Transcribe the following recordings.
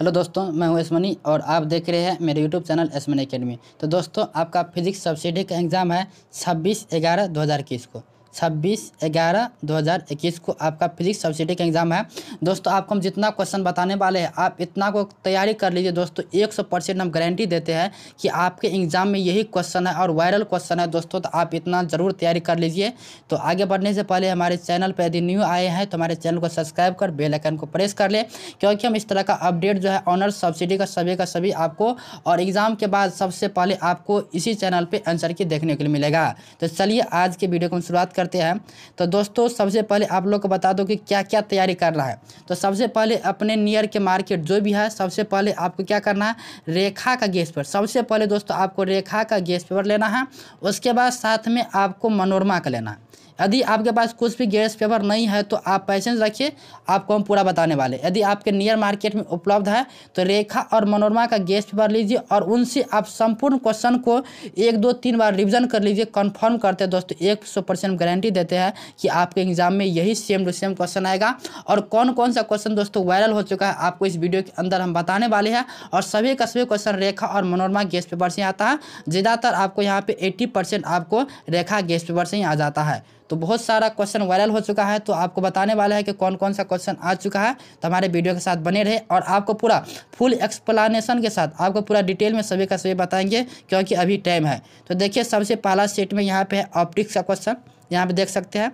hello दोस्तों मैं हूं एसमनी और आप देख रहे हैं मेरे यूट्यूब चैनल एसमनी अकेडमी तो दोस्तों आपका फिजिक्स सब्सिडी का एग्ज़ाम है छब्बीस ग्यारह दो हज़ार इक्कीस को छब्बीस ग्यारह दो हज़ार इक्कीस को आपका फिजिक्स सब्सिडी का एग्ज़ाम है दोस्तों आपको हम जितना क्वेश्चन बताने वाले हैं आप इतना को तैयारी कर लीजिए दोस्तों एक सौ परसेंट हम गारंटी देते हैं कि आपके एग्ज़ाम में यही क्वेश्चन है और वायरल क्वेश्चन है दोस्तों तो आप इतना ज़रूर तैयारी कर लीजिए तो आगे बढ़ने से पहले हमारे चैनल पर यदि न्यू आए हैं तो हमारे चैनल को सब्सक्राइब कर बेलाइकन को प्रेस कर ले क्योंकि हम इस तरह का अपडेट जो है ऑनर्स सब्सिडी का सभी का सभी आपको और एग्ज़ाम के बाद सबसे पहले आपको इसी चैनल पर आंसर की देखने के लिए मिलेगा तो चलिए आज के वीडियो को हम शुरुआत कर करते हैं तो दोस्तों सबसे पहले आप लोग को बता दो कि क्या क्या तैयारी करना है तो सबसे पहले अपने नियर के मार्केट जो भी है सबसे पहले आपको क्या करना है रेखा का गैस पेपर सबसे पहले दोस्तों आपको रेखा का गैस पेपर लेना है उसके बाद साथ में आपको मनोरमा का लेना है यदि आपके पास कुछ भी गैस पेपर नहीं है तो आप पैसेंस रखिए आपको हम पूरा बताने वाले यदि आपके नियर मार्केट में उपलब्ध है तो रेखा और मनोरमा का गैस पेपर लीजिए और उनसे आप संपूर्ण क्वेश्चन को एक दो तीन बार रिविजन कर लीजिए कन्फर्म करते हैं दोस्तों एक सौ परसेंट गारंटी देते हैं कि आपके एग्जाम में यही सेम टू सेम क्वेश्चन आएगा और कौन कौन सा क्वेश्चन दोस्तों वायरल हो चुका है आपको इस वीडियो के अंदर हम बताने वाले हैं और सभी का सभी क्वेश्चन रेखा और मनोरमा गैस पेपर से आता है ज़्यादातर आपको यहाँ पे 80 परसेंट आपको रेखा गैस पेपर से ही आ जाता है तो बहुत सारा क्वेश्चन वायरल हो चुका है तो आपको बताने वाला है कि कौन कौन सा क्वेश्चन आ चुका है तो हमारे वीडियो के साथ बने रहे और आपको पूरा फुल एक्सप्लानेशन के साथ आपको पूरा डिटेल में सभी का सभी बताएंगे क्योंकि अभी टाइम है तो देखिए सबसे पहला सेट में यहाँ पे है ऑप्टिक्स का क्वेश्चन यहाँ पे देख सकते हैं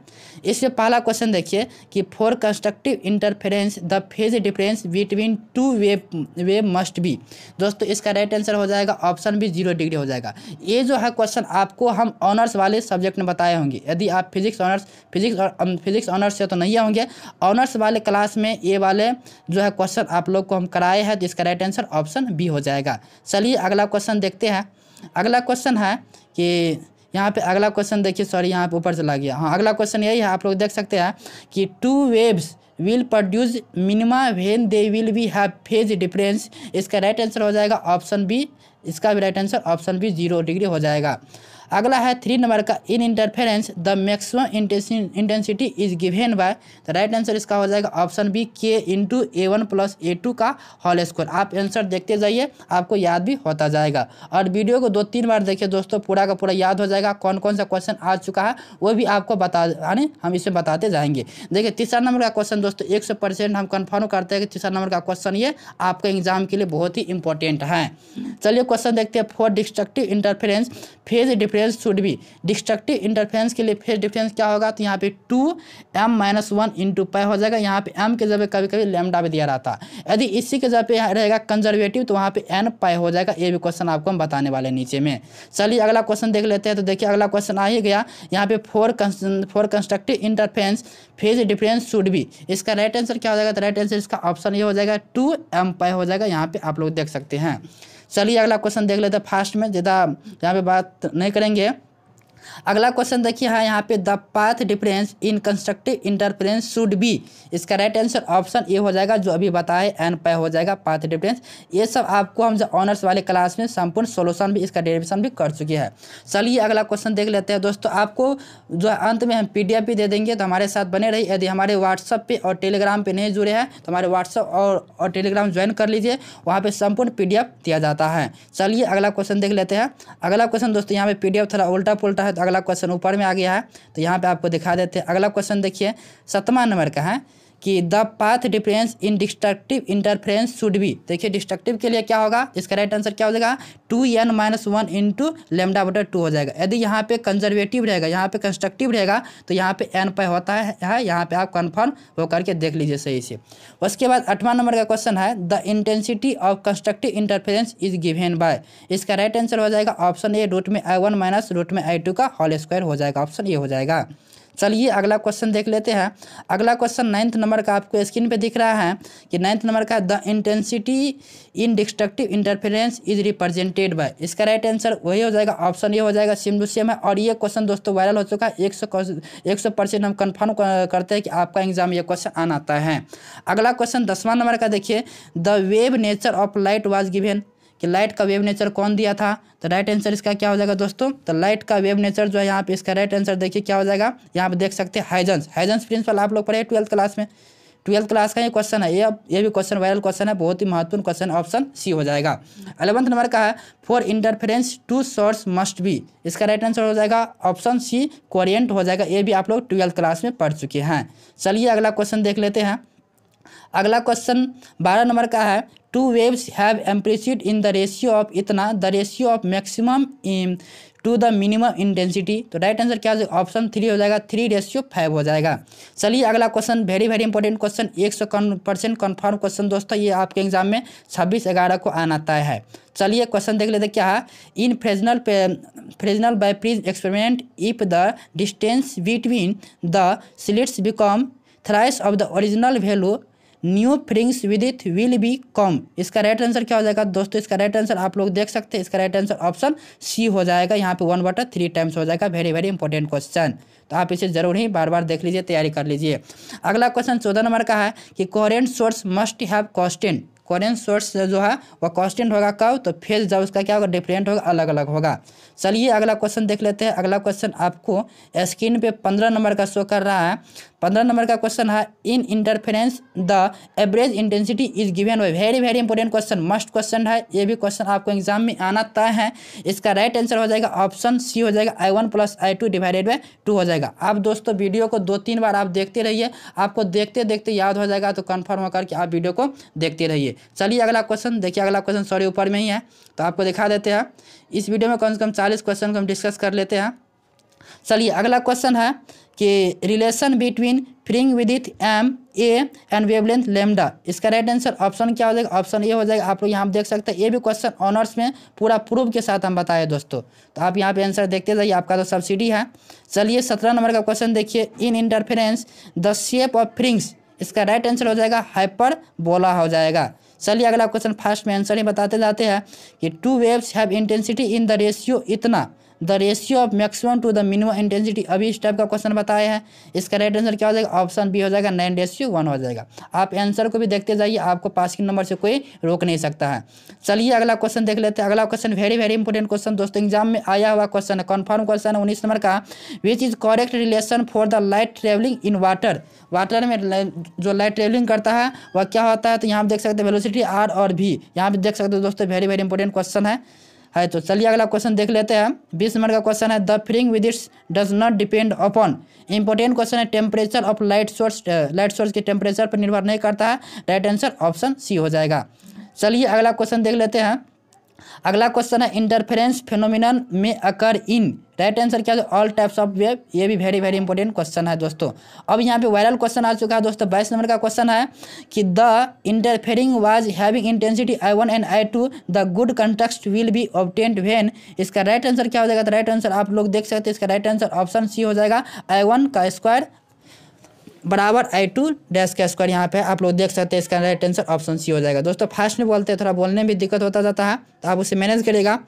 इसमें पहला क्वेश्चन देखिए कि for constructive interference the phase difference between two wave waves must be दोस्तों इसका राइट आंसर हो जाएगा ऑप्शन भी जीरो डिग्री हो जाएगा ये जो है क्वेश्चन आपको हम ऑनर्स वाले सब्जेक्ट में बताए होंगे यदि आप फिजिक्स ऑनर्स फिजिक्स और फिजिक्स ऑनर्स से तो नहीं होंगे ऑनर्स वाले क्लास में ये वाले जो है क्वेश्चन आप लोग को हम कराए हैं तो इसका राइट आंसर ऑप्शन बी हो जाएगा चलिए अगला क्वेश्चन देखते हैं अगला क्वेश्चन है कि यहाँ पे अगला क्वेश्चन देखिए सॉरी यहाँ पे ऊपर चला गया हाँ अगला क्वेश्चन यही है आप लोग देख सकते हैं कि two waves will produce minima when they will be have phase difference इसका राइट आंसर हो जाएगा ऑप्शन बी इसका भी right answer option B zero degree हो जाएगा अगला है थ्री नंबर का in interference the maximum intensity is given by the right answer इसका हो जाएगा ऑप्शन बी के into A one plus A two का हॉल स्क्वायर आप आंसर देखते जाइए आपको याद भी होता जाएगा और वीडियो को दो तीन बार देखिए दोस्तों पूरा का पूरा याद हो जाएगा कौन कौन सा क्वेश्चन आ चुका है वो भी आपको बता यानी हम इसे बताते जाएंगे देखिए तीसरा नंबर का क्वेश्चन दोस्तों एक सौ परसेंट हम कन्फर्म करते हैं कि तीसरा नंबर का क्वेश्चन ये आपके एग्जाम के लिए बहुत ही इंपॉर्टेंट है चलिए क्वेश्चन देखते हैं for destructive interference phase difference interference should be destructive interference के लिए फेज डिफरेंस क्या होगा तो यहाँ पे two M minus one into pi हो जाएगा यहाँ पे एम के जगह कभी कभी लेमडा भी दिया रहा था यदि इसी के जगह पे रहेगा कंजर्वेटिव तो वहाँ पे एन पाई हो जाएगा ये भी क्वेश्चन आपको हम बताने वाले नीचे में चलिए अगला क्वेश्चन देख लेते हैं तो देखिए अगला क्वेश्चन आ ही गया यहाँ पे for for constructive interference phase difference should be इसका राइट आंसर क्या हो जाएगा तो राइट आंसर इसका ऑप्शन ये हो जाएगा टू एम पाई हो जाएगा यहाँ पे आप लोग देख सकते हैं चलिए अगला क्वेश्चन देख लेते हैं फास्ट में ज़्यादा यहाँ पे बात नहीं करेंगे अगला क्वेश्चन देखिए हाँ यहाँ पे the path difference in constructive interference should be इसका राइट आंसर ऑप्शन ए हो जाएगा जो अभी बताए एन पे हो जाएगा पाथ डिफरेंस ये सब आपको हम जो ऑनर्स वाले क्लास में संपूर्ण सोल्यूशन भी इसका डेरिवेशन भी कर चुके हैं चलिए अगला क्वेश्चन देख लेते हैं दोस्तों आपको जो अंत में हम पी भी दे देंगे तो हमारे साथ बने रही यदि हमारे व्हाट्सअप पे और टेलीग्राम पर नहीं जुड़े हैं तो हमारे व्हाट्सअप और, और टेलीग्राम ज्वाइन कर लीजिए वहाँ पर संपूर्ण पी दिया जाता है चलिए अगला क्वेश्चन देख लेते हैं अगला क्वेश्चन दोस्तों यहाँ पे पी थोड़ा उल्टा पुलटा है है तो अगला क्वेश्चन ऊपर में आ गया है तो यहाँ पे आपको दिखा देते हैं अगला क्वेश्चन देखिए सतमा नंबर का है कि the path difference in destructive interference should be देखिए डिस्ट्रक्टिव के लिए क्या होगा इसका राइट आंसर क्या हो जाएगा two N minus one into lambda बटर टू हो जाएगा यदि यहाँ पे कंजर्वेटिव रहेगा यहाँ पे कंस्ट्रक्टिव रहेगा तो यहाँ पे एन पे होता है, यहाँ पे आप कन्फर्म होकर के देख लीजिए सही से उसके बाद आठवां नंबर का क्वेश्चन है the intensity of constructive interference is given by इसका राइट आंसर हो जाएगा ऑप्शन ए रूट में आई वन माइनस रूट में आई टू का होल स्क्वायर हो जाएगा ऑप्शन ए हो जाएगा चलिए अगला क्वेश्चन देख लेते हैं अगला क्वेश्चन नाइन्थ नंबर का आपको स्क्रीन पे दिख रहा है कि नाइन्थ नंबर का the intensity in destructive interference is represented by इसका राइट आंसर वही हो जाएगा ऑप्शन ये हो जाएगा सिम टू सेम है और ये क्वेश्चन दोस्तों वायरल हो चुका है एक सौ एक सौ परसेंट हम कन्फर्म करते हैं कि आपका एग्जाम ये क्वेश्चन आना आता है अगला क्वेश्चन दसवां नंबर का देखिए the wave nature of light was given कि लाइट का वेव नेचर कौन दिया था तो राइट आंसर इसका क्या हो जाएगा दोस्तों तो लाइट का वेव नेचर जो है यहाँ पे इसका राइट आंसर देखिए क्या हो जाएगा यहाँ पे देख सकते हैं हाइजेंस हाइजेंस प्रिंसिपल आप लोग पढ़े ट्वेल्थ क्लास में ट्वेल्थ क्लास का ये क्वेश्चन है ये अब ये भी क्वेश्चन वायरल क्वेश्चन है बहुत ही महत्वपूर्ण क्वेश्चन ऑप्शन सी हो जाएगा अलेवंथ नंबर का है for interference two source must be इसका राइट आंसर हो जाएगा ऑप्शन सी कोरियंट हो जाएगा ये भी आप लोग ट्वेल्थ क्लास में पढ़ चुके हैं चलिए अगला क्वेश्चन देख लेते हैं अगला क्वेश्चन बारह नंबर का है two waves have amplitudes in the ratio of इतना the ratio of maximum to the minimum intensity तो राइट आंसर क्या हो ऑप्शन थ्री हो जाएगा थ्री रेशियो फाइव हो जाएगा चलिए अगला question very very important question एक सौ परसेंट कन्फर्म क्वेश्चन दोस्तों ये आपके एग्जाम में छब्बीस ग्यारह को आना तय है चलिए क्वेश्चन देख लेते क्या है in Fresnel Fresnel biprism experiment if the distance between the slits become thrice of the original value new fringes width will become इसका राइट आंसर क्या हो जाएगा दोस्तों इसका राइट आंसर आप लोग देख सकते हैं इसका राइट आंसर ऑप्शन सी हो जाएगा यहाँ पे वन बटर थ्री टाइम्स हो जाएगा वेरी वेरी इंपॉर्टेंट क्वेश्चन तो आप इसे जरूर ही बार बार देख लीजिए तैयारी कर लीजिए अगला क्वेश्चन चौदह नंबर का है कि coherent source must have constant coherent source जो है वह कॉन्स्टेंट होगा कब तो फेज जब उसका क्या होगा डिफरेंट होगा अलग अलग होगा चलिए अगला क्वेश्चन देख लेते हैं अगला क्वेश्चन आपको स्क्रीन पे पंद्रह नंबर का शो कर रहा है पंद्रह नंबर का क्वेश्चन है in interference the average intensity is given by very very important question must question है ये भी क्वेश्चन आपको एग्जाम में आना तय है इसका राइट आंसर हो जाएगा ऑप्शन सी हो जाएगा I one plus I two divided by two हो जाएगा आप दोस्तों वीडियो को दो तीन बार आप देखते रहिए आपको देखते देखते याद हो जाएगा तो कन्फर्म होकर आप वीडियो को देखते रहिए चलिए अगला क्वेश्चन देखिए अगला क्वेश्चन सॉरी ऊपर में ही है तो आपको दिखा देते हैं इस वीडियो में कम से कम चालीस क्वेश्चन को हम डिस्कस कर लेते हैं चलिए अगला क्वेश्चन है कि relation between fringe width M A and wavelength lambda इसका राइट आंसर ऑप्शन क्या हो जाएगा ऑप्शन ए हो जाएगा आप लोग यहाँ देख सकते हैं ये भी क्वेश्चन ऑनर्स में पूरा प्रूफ के साथ हम बताए दोस्तों तो आप यहाँ पे आंसर देखते जाइए आपका तो सब्सिडी है चलिए सत्रह नंबर का क्वेश्चन देखिए in interference the shape of fringes इसका राइट आंसर हो जाएगा हाइपर बोला हो जाएगा चलिए अगला क्वेश्चन फर्स्ट में आंसर ही बताते जाते हैं कि two waves have intensity in the ratio इतना the ratio of maximum to the minimum intensity अभी इस टाइप का क्वेश्चन बताया है इसका राइट आंसर क्या हो जाएगा ऑप्शन बी हो जाएगा नाइन रेशियो वन हो जाएगा आप आंसर को भी देखते जाइए आपको पासिंग नंबर से कोई रोक नहीं सकता है चलिए अगला क्वेश्चन देख लेते हैं अगला question very very important question दोस्तों एग्जाम में आया हुआ क्वेश्चन है कन्फर्म क्वेश्चन है उन्नीस नंबर का which is correct relation for the light travelling in water water में जो लाइट ट्रेवलिंग करता है वह क्या होता है तो यहाँ पर देख सकते हैं वेलोसिटी आर और भी यहाँ पर देख सकते हो दोस्तों वेरी वेरी इंपॉर्टेंट क्वेश्चन है है तो चलिए अगला क्वेश्चन देख लेते हैं बीस नंबर का क्वेश्चन है the fringe width does not depend upon important question है temperature of light source light source के टेम्परेचर पर निर्भर नहीं करता है राइट आंसर ऑप्शन सी हो जाएगा चलिए अगला क्वेश्चन देख लेते हैं अगला क्वेश्चन है इंटरफेरेंस फेनोमिन में अकर इन राइट आंसर क्या है ऑल टाइप्स ऑफ वेब ये भी वेरी वेरी इंपॉर्टेंट क्वेश्चन है दोस्तों अब यहाँ पे वायरल क्वेश्चन आ चुका है दोस्तों बाईस नंबर का क्वेश्चन है कि the interfering waves having intensity I one and I two the good contrast will be obtained when इसका राइट आंसर क्या हो जाएगा तो राइट आंसर आप लोग देख सकते हैं इसका राइट आंसर ऑप्शन सी हो जाएगा आई वन का स्क्वायर बराबर आई टू डैश का स्क्वायर यहाँ पे आप लोग देख सकते हैं इसका राइट आंसर ऑप्शन सी हो जाएगा दोस्तों फास्ट में बोलते हैं थोड़ा बोलने में भी दिक्कत होता जाता है तो आप उसे मैनेज करेगा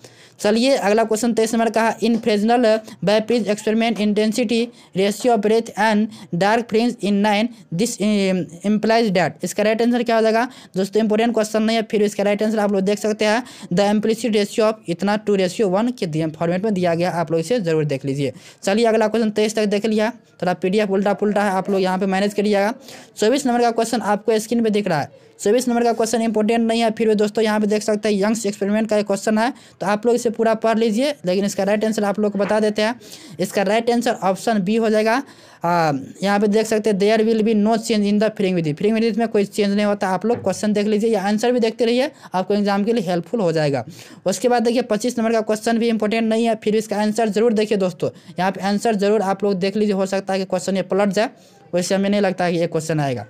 चलिए अगला क्वेश्चन तेईस नंबर का है in Fresnel biprism experiment intensity ratio of bright and dark fringe in nine this implies that इसका राइट आंसर क्या हो जाएगा दोस्तों इंपॉर्टेंट क्वेश्चन नहीं है फिर इसका राइट आंसर आप लोग देख सकते हैं द एम्प्लिसिट रेशियो ऑफ इतना टू रेशियो वन के फॉर्मेट में दिया गया आप लोग इसे जरूर देख लीजिए चलिए अगला क्वेश्चन तेईस तक देख लिया थोड़ा पी डी एफ उल्टा पुलटा है आप लोग यहाँ पे मैनेज करिएगा चौबीस नंबर का क्वेश्चन आपको स्क्रीन पर दिख रहा है चौबीस नंबर का क्वेश्चन इंपॉर्टेंट नहीं है फिर भी दोस्तों यहाँ पे देख सकते हैं यंग्स एक्सपेरिमेंट का एक क्वेश्चन है तो आप लोग इसे पूरा पढ़ लीजिए लेकिन इसका राइट आंसर आप लोग को बता देते हैं इसका राइट आंसर ऑप्शन बी हो जाएगा यहाँ पे देख सकते हैं there will be no change in the fringe width fringe width में कोई चेंज नहीं होता आप लोग क्वेश्चन देख लीजिए या आंसर भी देखते रहिए आपको एग्जाम के लिए हेल्पफुल हो जाएगा उसके बाद देखिए पच्चीस नंबर का क्वेश्चन भी इंपॉर्टेंट नहीं है फिर भी इसका आंसर जरूर देखिए दोस्तों यहाँ पे आंसर जरूर आप लोग देख लीजिए हो सकता है कि क्वेश्चन ये पलट जाए वैसे हमें नहीं लगता है कि ये क्वेश्चन आएगा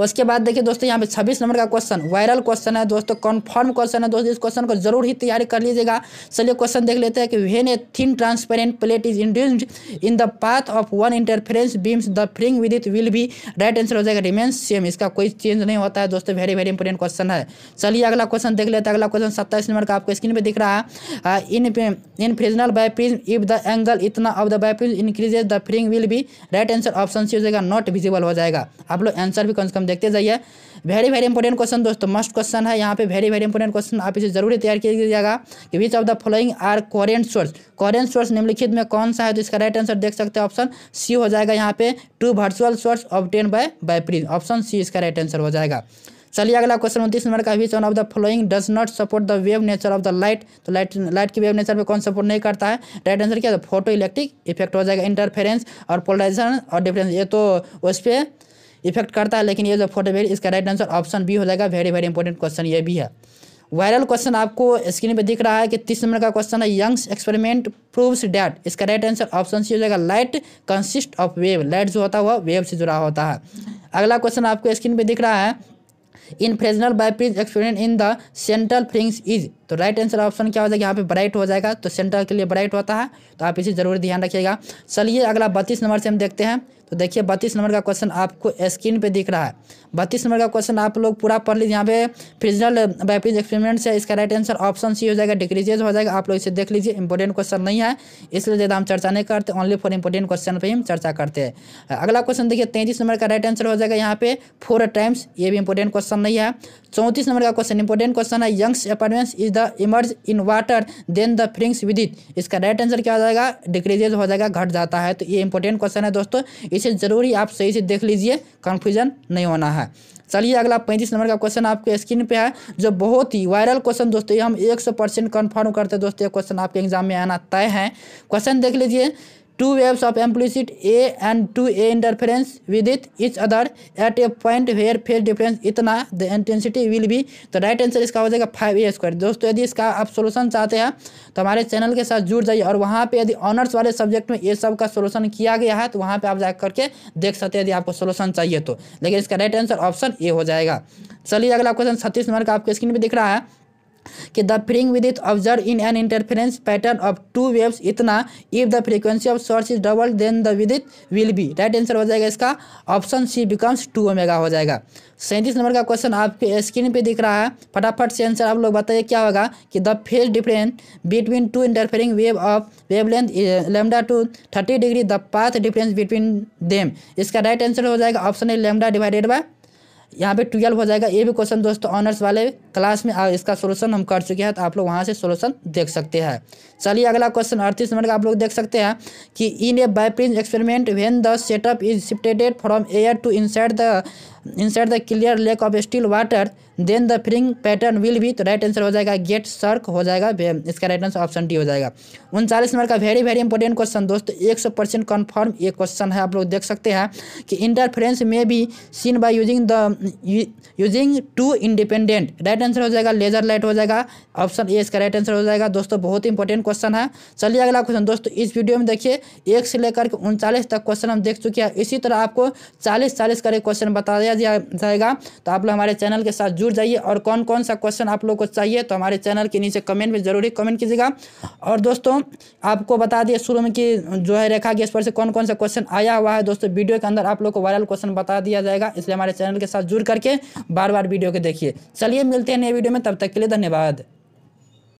उसके बाद देखिए दोस्तों यहाँ पे छब्बीस नंबर का क्वेश्चन वायरल क्वेश्चन है दोस्तों कन्फर्म क्वेश्चन है दोस्तों इस क्वेश्चन को जरूर ही तैयारी कर लीजिएगा चलिए क्वेश्चन देख लेते हैं कि when a thin transparent plate is induced in the path of one interference beams the fringe width will be right answer हो जाएगा रिमेन्स सेम इसका कोई चेंज नहीं होता है दोस्तों वेरी वेरी इंपॉर्टेंट क्वेश्चन है चलिए अगला क्वेश्चन देख लेते हैं अगला क्वेश्चन सत्ताईस नंबर का आपको स्क्रीन पर दिख रहा है in in Fresnel biprism if the angle इतना of the biprism increases the fringe will be right answer option C हो जाएगा नॉट विजिबल हो जाएगा आप लोग आंसर भी कम से कम देखते जाइए वेरी वेरी इंपॉर्टेंट क्वेश्चन दोस्तों मस्ट क्वेश्चन है यहाँ पे वेरी वेरी इंपॉर्टेंट क्वेश्चन आप इसे जरूर तैयार कीजिएगा कि which of the following are coherent source coherent source निम्नलिखित में कौन सा है तो इसका राइट आंसर देख सकते हैं ऑप्शन सी हो जाएगा यहाँ पे two virtual source obtained by biprism option C इसका राइट आंसर हो जाएगा चलिए अगला क्वेश्चन उन्तीस नंबर का which one of the following does not support the wave nature of the light तो लाइट लाइट की वेव नेचर पे कौन सपोर्ट नहीं करता है राइट आंसर क्या है फोटो इलेक्ट्रिक इफेक्ट हो जाएगा इंटरफेरेंस और पोलराइजेशन और डिफरेंस ये तो उस पर इफेक्ट करता है लेकिन ये जो फोटो वेरी इसका राइट आंसर ऑप्शन बी हो जाएगा वेरी वेरी इंपॉर्टेंट क्वेश्चन ये भी है वायरल क्वेश्चन आपको स्क्रीन पे दिख रहा है कि तीस नंबर का क्वेश्चन है यंग्स एक्सपेरिमेंट प्रूव्स डैट इसका राइट आंसर ऑप्शन सी हो जाएगा light consist of wave light जो होता है वेव से जुड़ा होता है अगला क्वेश्चन आपको स्क्रीन पे दिख रहा है in Fresnel biprism experiment in the central fringes is तो राइट आंसर ऑप्शन क्या हो जाएगा यहाँ पे ब्राइट हो जाएगा तो सेंट्रल के लिए ब्राइट होता है तो आप इसे जरूर ध्यान रखिएगा चलिए अगला बत्तीस नंबर से हम देखते हैं तो देखिए बत्तीस नंबर का क्वेश्चन आपको स्क्रीन पे दिख रहा है बत्तीस नंबर का क्वेश्चन आप लोग पूरा पढ़ लीजिए यहाँ पे फिजनल वेपीज एक्सपेरिमेंट है इसका राइट आंसर ऑप्शन सी हो जाएगा डिक्रीजेज हो जाएगा आप लोग इसे देख लीजिए इंपॉर्टेंट क्वेश्चन नहीं है इसलिए ज़्यादा हम चर्चा नहीं करते ओनली फॉर इंपॉर्टेंट क्वेश्चन पर हम चर्चा करते हैं अगला क्वेश्चन देखिए तैंतीस नंबर का राइट आंसर हो जाएगा यहाँ पे फोर टाइम्स ये भी इंपॉर्टेंट क्वेश्चन नहीं है चौंतीस नंबर का क्वेश्चन इंपॉर्टेंट क्वेश्चन है Young's apartments is the immerse in water then the fringes width इसका राइट आंसर क्या हो जाएगा डिक्रीजेज हो जाएगा घट जाता है तो ये इंपॉर्टेंट क्वेश्चन है दोस्तों इसे जरूरी आप सही से देख लीजिए कन्फ्यूजन नहीं होना है है चलिए अगला पैंतीस नंबर का क्वेश्चन आपके स्क्रीन पे है जो बहुत ही वायरल क्वेश्चन दोस्तों ये हम एक सौ परसेंट कन्फर्म करते हैं दोस्तों ये क्वेश्चन आपके एग्जाम में आना तय है क्वेश्चन देख लीजिए waves of of a and two a interference with it, each other at a point where phase difference इतना द इंटेंसिटी विल बी तो राइट आंसर इसका हो जाएगा फाइव ए स्क्वायर दोस्तों यदि इसका आप सोल्यूशन चाहते हैं तो हमारे चैनल के साथ जुड़ जाइए और वहाँ पर यदि ऑनर्स वाले सब्जेक्ट में ये सब का सोल्यूशन किया गया है तो वहाँ पर आप जा करके देख सकते हैं यदि आपको सोल्यूशन चाहिए तो लेकिन इसका राइट आंसर ऑप्शन ए हो जाएगा चलिए अगला क्वेश्चन छत्तीस नंबर का आपको स्क्रीन पर दिख रहा है कि the fringe width observe in an interference pattern of two waves इतना if the frequency of source is double then the width will be right answer हो जाएगा इसका option C becomes two omega हो जाएगा सैंतीस number का question आपके screen पे दिख रहा है फटाफट से आंसर आप लोग बताइए क्या होगा कि the phase difference between two interfering wave of wavelength lambda to thirty degree the path difference between them इसका राइट आंसर हो जाएगा option A lambda divided by यहाँ पे ट्वेल्व हो जाएगा ये भी क्वेश्चन दोस्तों ऑनर्स वाले क्लास में इसका सोल्यूशन हम कर चुके हैं तो आप लोग वहाँ से सोल्यूशन देख सकते हैं चलिए अगला क्वेश्चन अड़तीस नंबर का आप लोग देख सकते हैं कि in a biprism experiment when the setup is shifted from air to inside the side the clear lake of still water then the fringe pattern will भी तो राइट आंसर हो जाएगा गेट सर्क हो जाएगा इसका राइट आंसर ऑप्शन डी हो जाएगा उनचालीस नंबर का वेरी वेरी इंपॉर्टेंट क्वेश्चन दोस्तों एक सौ परसेंट कन्फर्म ये क्वेश्चन है आप लोग देख सकते हैं कि इंटरफ्रेंस में भी seen by using the using two independent right answer हो जाएगा लेजर लाइट हो जाएगा ऑप्शन ए इसका राइट आंसर हो जाएगा दोस्तों बहुत इंपॉर्टेंट क्वेश्चन है चलिए अगला क्वेश्चन दोस्तों इस वीडियो में देखिए एक से लेकर के उनचालीस तक क्वेश्चन हम देख चुके हैं इसी तरह आपको चालीस चालीस का क्वेश्चन बता दिया दिया जाएगा तो आप लोग हमारे चैनल के साथ जुड़ जाइए और कौन कौन सा क्वेश्चन आप लोग को चाहिए तो हमारे चैनल के नीचे कमेंट में ज़रूर कमेंट कीजिएगा और दोस्तों आपको बता दिए शुरू में कि जो है रेखा गैस पर से कौन कौन सा क्वेश्चन आया हुआ है दोस्तों वीडियो के अंदर आप लोग को वायरल क्वेश्चन बता दिया जाएगा इसलिए हमारे चैनल के साथ जुड़ करके बार बार वीडियो को देखिए चलिए मिलते हैं नए वीडियो में तब तक के लिए धन्यवाद